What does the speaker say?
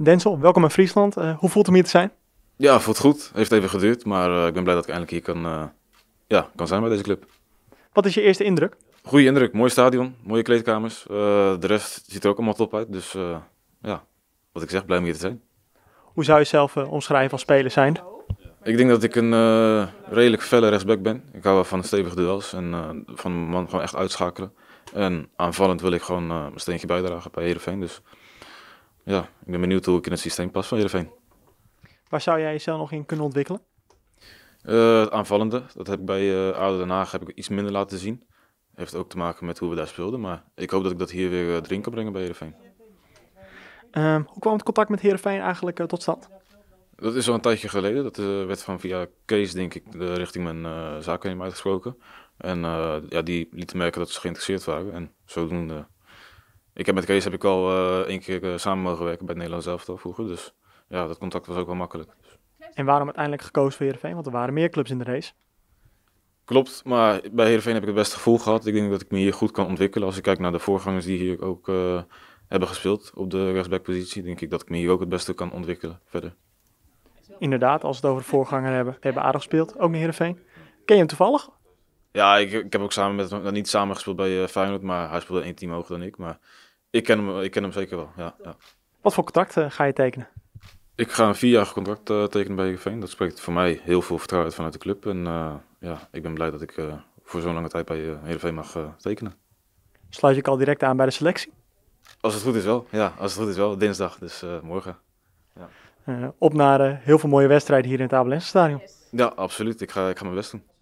Denzel, welkom in Friesland. Eh, hoe voelt het om hier te zijn? Ja, voelt goed. Heeft even geduurd, maar eh, ik ben blij dat ik eindelijk hier kan, eh, ja, kan zijn bij deze club. Wat is je eerste indruk? Goede indruk. Mooi stadion, mooie kleedkamers. de rest ziet er ook allemaal top uit. Dus ja, wat ik zeg, blij om hier te zijn. Hoe zou je zelf omschrijven als speler zijn? Ik denk dat ik een redelijk felle rechtsback ben. Ik hou wel van stevige duels en van man gewoon echt uitschakelen. En aanvallend wil ik gewoon uh, een steentje bijdragen bij Heerenveen. Dus ja, ik ben benieuwd hoe ik in het systeem pas van Jereveen. Waar zou jij jezelf nog in kunnen ontwikkelen? Eh, het aanvallende, dat heb ik bij uh, Aden Den Haag heb ik iets minder laten zien. Heeft ook te maken met hoe we daar speelden, maar ik hoop dat ik dat hier weer uh, eh, kan brengen bij Jereveen. Ehm, hoe kwam het contact met Jereveen eigenlijk tot stand? Dat is al een tijdje geleden. Dat werd van via Kees, denk ik, de, richting mijn uh, uitgesproken. En ja, die liet merken dat ze geïnteresseerd waren. En zodoende ik heb met Kees heb ik al eh, één keer eh, samen mogen werken bij het Nederlands elftal vroeger. Dus ja, dat contact was ook wel makkelijk. En waarom uiteindelijk gekozen voor Heerenveen? Want er waren meer clubs in de race. Klopt, maar bij Heerenveen heb ik het beste gevoel gehad. Ik denk dat ik me hier goed kan ontwikkelen. Als ik kijk naar de voorgangers die hier ook eh, hebben gespeeld op de positie. denk ik dat ik me hier ook het beste kan ontwikkelen verder. Inderdaad, als we het over de voorganger hebben, hebben aardig gespeeld, ook naar Heerenveen. Ken je hem toevallig? Ja, ik, ik heb ook samen met hem, niet samen gespeeld bij Feyenoord, maar hij speelde één team hoger dan ik. Maar ik ken hem, ik ken hem zeker wel, ja. ja. Wat voor contract eh, ga je tekenen? Ik ga een vierjarig contract eh, tekenen bij Heerenveen. Dat spreekt voor mij heel veel vertrouwen uit vanuit de club. En eh, ja, ik ben blij dat ik voor zo'n lange tijd bij uh, Heerenveen mag tekenen. Sluit je ik al direct aan bij de selectie? Als het goed is wel, ja. Als het goed is wel. Dinsdag, dus morgen. Ja. op naar heel veel mooie wedstrijden hier in het Abelensstadion. stadion Ja, absoluut. Ik ga, ik ga mijn best doen.